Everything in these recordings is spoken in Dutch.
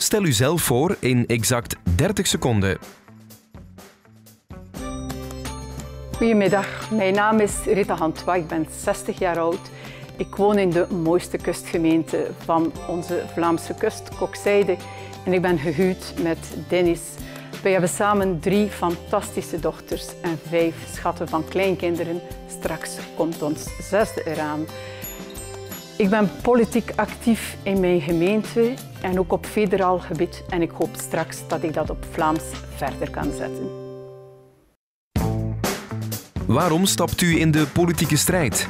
Stel u zelf voor in exact 30 seconden. Goedemiddag, mijn naam is Rita Hantwa, ik ben 60 jaar oud. Ik woon in de mooiste kustgemeente van onze Vlaamse kust, Kokzijde. En ik ben gehuwd met Dennis. Wij hebben samen drie fantastische dochters en vijf schatten van kleinkinderen. Straks komt ons zesde eraan. Ik ben politiek actief in mijn gemeente en ook op federaal gebied. En ik hoop straks dat ik dat op Vlaams verder kan zetten. Waarom stapt u in de politieke strijd?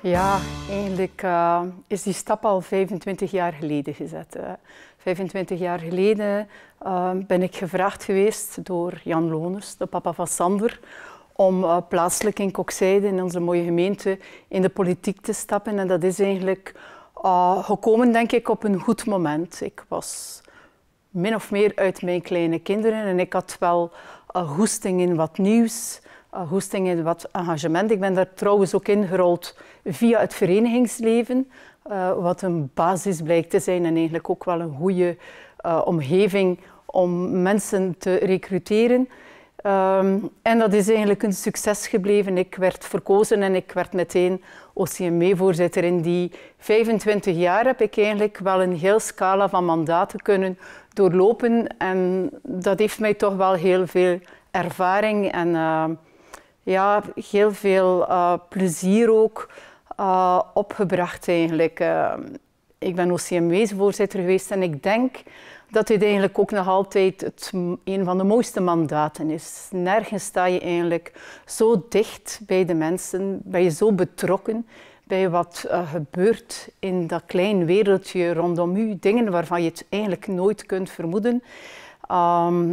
Ja, eigenlijk eh, is die stap al 25 jaar geleden gezet. 25 jaar geleden eh, ben ik gevraagd geweest door Jan Loners, de papa van Sander, om eh, plaatselijk in Kokzijde, in onze mooie gemeente, in de politiek te stappen. En dat is eigenlijk Ah, gekomen, denk ik, op een goed moment. Ik was min of meer uit mijn kleine kinderen en ik had wel hoesting goesting in wat nieuws, hoesting goesting in wat engagement. Ik ben daar trouwens ook ingerold via het verenigingsleven, eh, wat een basis blijkt te zijn en eigenlijk ook wel een goede eh, omgeving om mensen te recruteren. Ehm, en dat is eigenlijk een succes gebleven. Ik werd verkozen en ik werd meteen OCMW-voorzitter. In die 25 jaar heb ik eigenlijk wel een heel scala van mandaten kunnen doorlopen. En dat heeft mij toch wel heel veel ervaring en eh, ja, heel veel eh, plezier ook eh, opgebracht eigenlijk. Ehm, ik ben OCMW-voorzitter geweest en ik denk dat dit eigenlijk ook nog altijd het, een van de mooiste mandaten is. Nergens sta je eigenlijk zo dicht bij de mensen, ben je zo betrokken bij wat uh, gebeurt in dat klein wereldje rondom u. Dingen waarvan je het eigenlijk nooit kunt vermoeden. Ehm,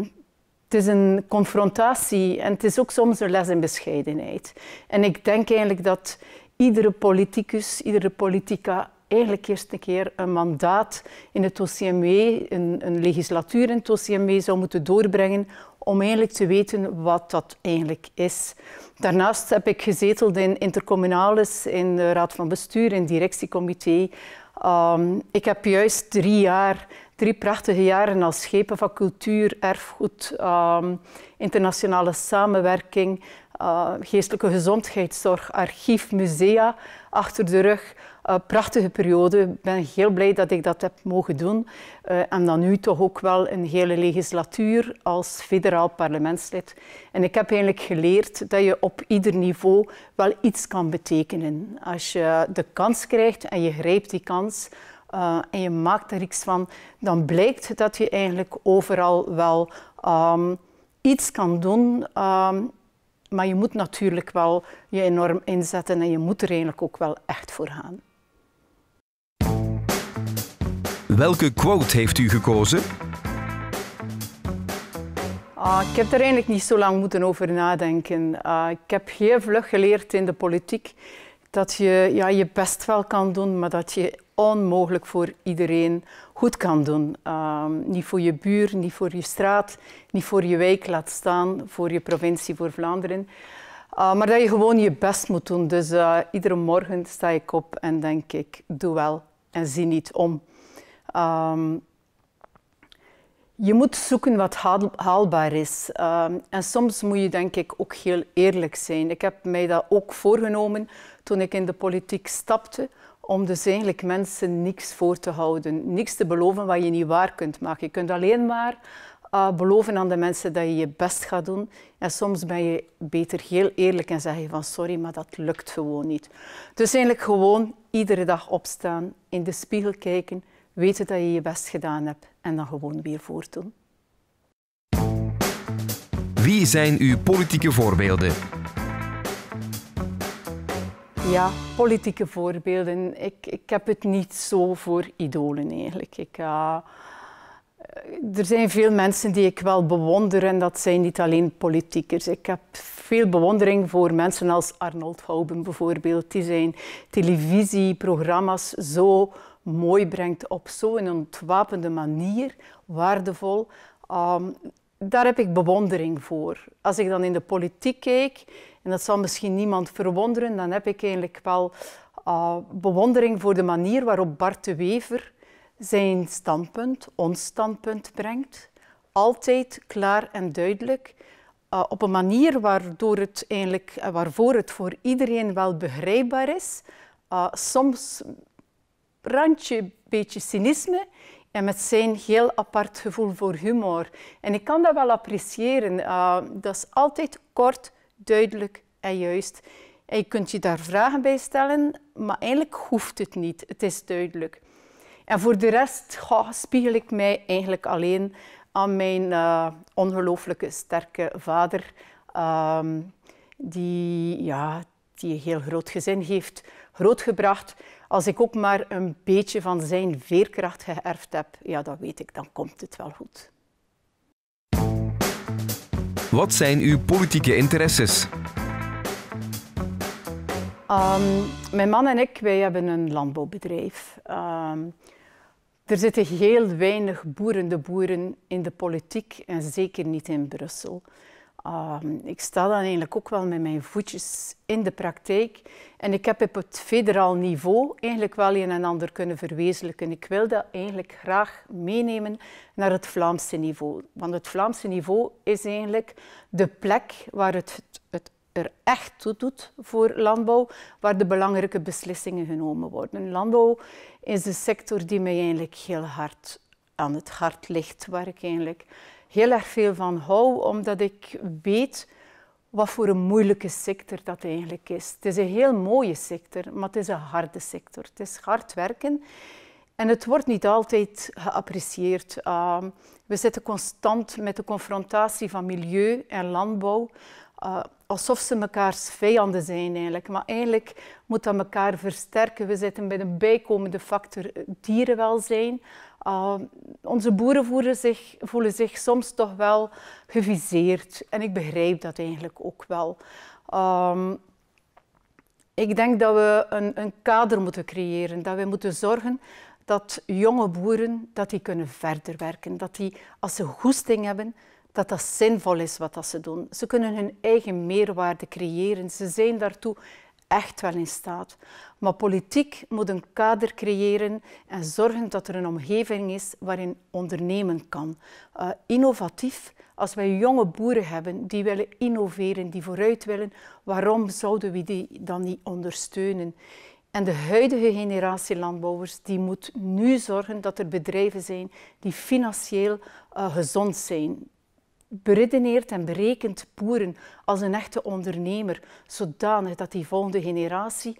het is een confrontatie en het is ook soms een les in bescheidenheid. En ik denk eigenlijk dat iedere politicus, iedere politica eigenlijk eerst een keer een mandaat in het OCMW, een, een legislatuur in het OCMW zou moeten doorbrengen om eigenlijk te weten wat dat eigenlijk is. Daarnaast heb ik gezeteld in intercommunalis, in de raad van bestuur, in directiecomité. Ehm, ik heb juist drie jaar, drie prachtige jaren als schepen van cultuur, erfgoed, ehm, internationale samenwerking, eh, geestelijke gezondheidszorg, archief, musea achter de rug. Eh, prachtige periode. Ik ben heel blij dat ik dat heb mogen doen. Eh, en dan nu toch ook wel een hele legislatuur als federaal parlementslid. En ik heb eigenlijk geleerd dat je op ieder niveau wel iets kan betekenen. Als je de kans krijgt en je grijpt die kans, eh, en je maakt er iets van, dan blijkt dat je eigenlijk overal wel ehm, iets kan doen. Ehm, maar je moet natuurlijk wel je enorm inzetten en je moet er eigenlijk ook wel echt voor gaan. Welke quote heeft u gekozen? Ah, ik heb er eigenlijk niet zo lang moeten over nadenken. Ah, ik heb heel vlug geleerd in de politiek dat je ja, je best wel kan doen, maar dat je onmogelijk voor iedereen goed kan doen. Ah, niet voor je buur, niet voor je straat, niet voor je wijk, laat staan voor je provincie, voor Vlaanderen. maar dat je gewoon je best moet doen. Dus iedere morgen sta ik op en denk ik, doe wel en zie niet om. Ehm, je moet zoeken wat haalbaar is. Ehm, en soms moet je denk ik ook heel eerlijk zijn. Ik heb mij dat ook voorgenomen toen ik in de politiek stapte, om dus eigenlijk mensen niks voor te houden. Niks te beloven wat je niet waar kunt maken. Je kunt alleen maar eh, beloven aan de mensen dat je je best gaat doen. En soms ben je beter heel eerlijk en zeg je van sorry, maar dat lukt gewoon niet. Dus eigenlijk gewoon iedere dag opstaan, in de spiegel kijken weten dat je je best gedaan hebt en dan gewoon weer voortdoen. Wie zijn uw politieke voorbeelden? Ja, politieke voorbeelden. Ik, ik heb het niet zo voor idolen eigenlijk. Ik, eh, er zijn veel mensen die ik wel bewonder en dat zijn niet alleen politiekers. Ik heb veel bewondering voor mensen als Arnold Houben bijvoorbeeld. Die zijn televisieprogramma's zo mooi brengt op zo'n ontwapende manier, waardevol. Ehm, daar heb ik bewondering voor. Als ik dan in de politiek kijk, en dat zal misschien niemand verwonderen, dan heb ik eigenlijk wel eh, bewondering voor de manier waarop Bart de Wever zijn standpunt, ons standpunt brengt. Altijd klaar en duidelijk. Eh, op een manier waardoor het eigenlijk, eh, waarvoor het voor iedereen wel begrijpbaar is. soms randje beetje cynisme en met zijn heel apart gevoel voor humor. En ik kan dat wel appreciëren. Eh, dat is altijd kort, duidelijk en juist. En je kunt je daar vragen bij stellen, maar eigenlijk hoeft het niet. Het is duidelijk. En voor de rest spiegel ik mij eigenlijk alleen aan mijn uh, ongelooflijke sterke vader, ehm, die, ja, die een heel groot gezin heeft, grootgebracht. Als ik ook maar een beetje van zijn veerkracht geërfd heb, ja, dat weet ik, dan komt het wel goed. Wat zijn uw politieke interesses? Ehm, mijn man en ik, wij hebben een landbouwbedrijf. Ehm, er zitten heel weinig boerende boeren in de politiek en zeker niet in Brussel. Ehm, ik sta dan eigenlijk ook wel met mijn voetjes in de praktijk. En ik heb op het federaal niveau eigenlijk wel een en ander kunnen verwezenlijken. Ik wil dat eigenlijk graag meenemen naar het Vlaamse niveau. Want het Vlaamse niveau is eigenlijk de plek waar het, het er echt toe doet voor landbouw, waar de belangrijke beslissingen genomen worden. Landbouw is een sector die mij eigenlijk heel hard aan het hart ligt, waar ik eigenlijk heel erg veel van hou, omdat ik weet wat voor een moeilijke sector dat eigenlijk is. Het is een heel mooie sector, maar het is een harde sector. Het is hard werken en het wordt niet altijd geapprecieerd. Ehm, we zitten constant met de confrontatie van milieu en landbouw. Eh, alsof ze mekaars vijanden zijn eigenlijk. Maar eigenlijk moet dat elkaar versterken. We zitten bij de bijkomende factor eh, dierenwelzijn. Ehm, onze boeren voelen zich, voelen zich soms toch wel geviseerd. En ik begrijp dat eigenlijk ook wel. Ehm, ik denk dat we een, een, kader moeten creëren, dat we moeten zorgen dat jonge boeren dat die kunnen verder werken. Dat die, als ze goesting hebben, dat dat zinvol is wat dat ze doen. Ze kunnen hun eigen meerwaarde creëren. Ze zijn daartoe echt wel in staat. Maar politiek moet een kader creëren en zorgen dat er een omgeving is waarin ondernemen kan. Eh, innovatief, als wij jonge boeren hebben die willen innoveren, die vooruit willen, waarom zouden we die dan niet ondersteunen? En de huidige generatie landbouwers die moet nu zorgen dat er bedrijven zijn die financieel eh, gezond zijn, beredeneert en berekent boeren als een echte ondernemer, zodanig dat die volgende generatie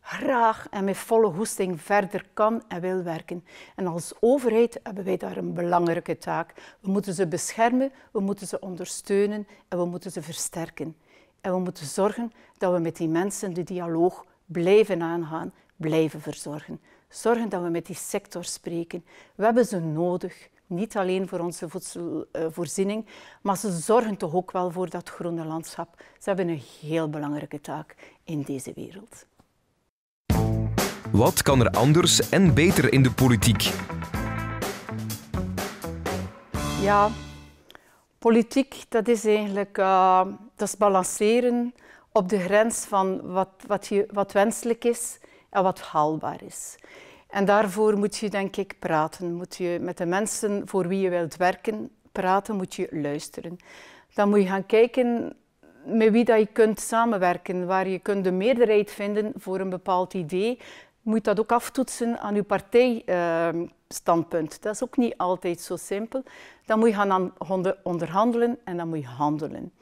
graag en met volle hoesting verder kan en wil werken. En als overheid hebben wij daar een belangrijke taak. We moeten ze beschermen, we moeten ze ondersteunen en we moeten ze versterken. En we moeten zorgen dat we met die mensen de dialoog blijven aangaan, blijven verzorgen. Zorgen dat we met die sector spreken. We hebben ze nodig. Niet alleen voor onze voedselvoorziening, eh, maar ze zorgen toch ook wel voor dat groene landschap. Ze hebben een heel belangrijke taak in deze wereld. Wat kan er anders en beter in de politiek? Ja, politiek dat is eigenlijk uh, dat is balanceren op de grens van wat, wat, je, wat wenselijk is en wat haalbaar is. En daarvoor moet je, denk ik, praten. Moet je met de mensen voor wie je wilt werken praten, moet je luisteren. Dan moet je gaan kijken met wie dat je kunt samenwerken, waar je kunt de meerderheid vinden voor een bepaald idee. Moet dat ook aftoetsen aan je partijstandpunt. dat is ook niet altijd zo simpel. Dan moet je gaan onderhandelen en dan moet je handelen.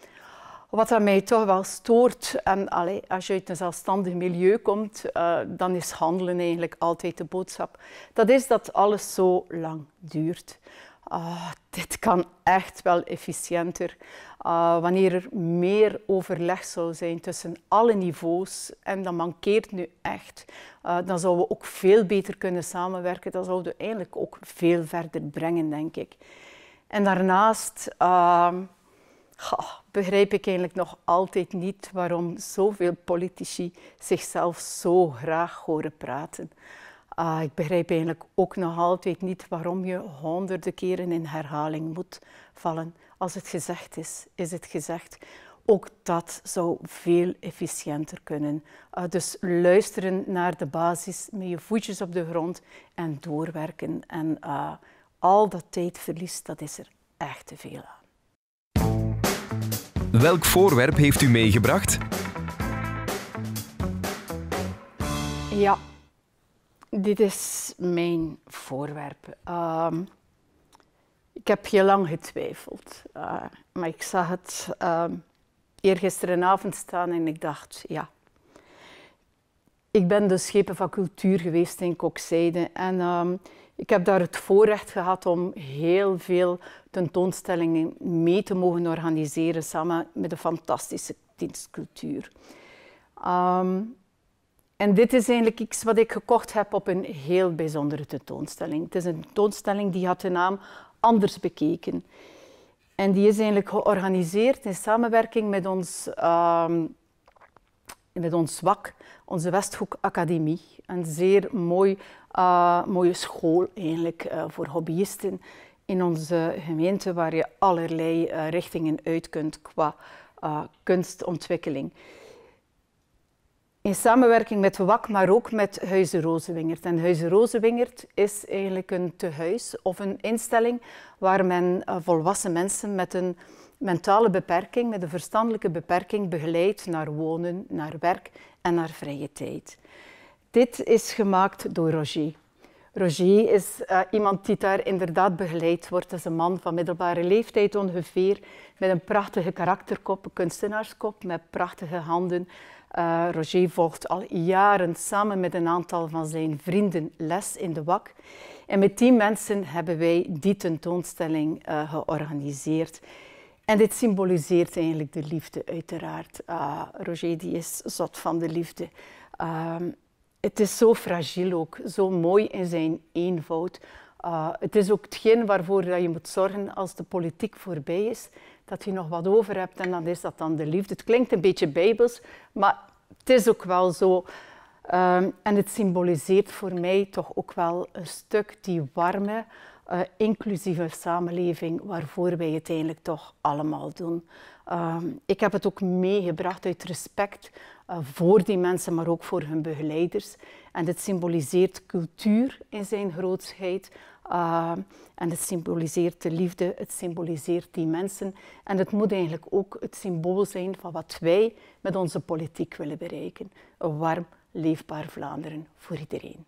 Wat dat mij toch wel stoort, en als je uit een zelfstandig milieu komt, eh, dan is handelen eigenlijk altijd de boodschap. Dat is dat alles zo lang duurt. Ah, dit kan echt wel efficiënter. Ah, wanneer er meer overleg zou zijn tussen alle niveaus, en dat mankeert nu echt, eh, dan zouden we ook veel beter kunnen samenwerken. Dat zouden we eigenlijk ook veel verder brengen, denk ik. En daarnaast ehm, begrijp ik eigenlijk nog altijd niet waarom zoveel politici zichzelf zo graag horen praten. Ah, ik begrijp eigenlijk ook nog altijd niet waarom je honderden keren in herhaling moet vallen. Als het gezegd is, is het gezegd. Ook dat zou veel efficiënter kunnen. Ah, dus luisteren naar de basis, met je voetjes op de grond en doorwerken. En ah, al dat tijdverlies, dat is er echt te veel aan. Welk voorwerp heeft u meegebracht? Ja, dit is mijn voorwerp. Ehm, ik heb heel lang getwijfeld, eh, maar ik zag het uh, eergisterenavond staan en ik dacht, ja. Ik ben de schepen van cultuur geweest in Kokzijde en ehm, ik heb daar het voorrecht gehad om heel veel tentoonstellingen mee te mogen organiseren samen met een fantastische dienstcultuur. Ehm, en dit is eigenlijk iets wat ik gekocht heb op een heel bijzondere tentoonstelling. Het is een tentoonstelling die had de naam Anders bekeken. En die is eigenlijk georganiseerd in samenwerking met ons ehm, met ons WAK, onze Westhoek Academie. Een zeer mooi, eh, mooie school eigenlijk eh, voor hobbyisten in onze gemeente waar je allerlei eh, richtingen uit kunt qua kunstontwikkeling. In samenwerking met WAK, maar ook met Huizen Rozewingert. En Huizen Rozewingert is eigenlijk een tehuis of een instelling waar men volwassen mensen met een mentale beperking met een verstandelijke beperking begeleid naar wonen, naar werk en naar vrije tijd. Dit is gemaakt door Roger. Roger is eh, iemand die daar inderdaad begeleid wordt. Dat is een man van middelbare leeftijd ongeveer, met een prachtige karakterkop, een kunstenaarskop, met prachtige handen. Uh, Roger volgt al jaren samen met een aantal van zijn vrienden les in de WAK. En met die mensen hebben wij die tentoonstelling uh, georganiseerd. En dit symboliseert eigenlijk de liefde, uiteraard. Ah, Roger die is zot van de liefde. Ehm, het is zo fragiel ook, zo mooi in zijn eenvoud. Ah, het is ook hetgeen waarvoor dat je moet zorgen als de politiek voorbij is, dat je nog wat over hebt en dan is dat dan de liefde. Het klinkt een beetje bijbels, maar het is ook wel zo. Ehm, en het symboliseert voor mij toch ook wel een stuk die warme, eh, inclusieve samenleving waarvoor wij het eigenlijk toch allemaal doen. Ehm, ik heb het ook meegebracht uit respect eh, voor die mensen, maar ook voor hun begeleiders. En het symboliseert cultuur in zijn grootsheid. Eh, en het symboliseert de liefde, het symboliseert die mensen. En het moet eigenlijk ook het symbool zijn van wat wij met onze politiek willen bereiken. Een warm, leefbaar Vlaanderen voor iedereen.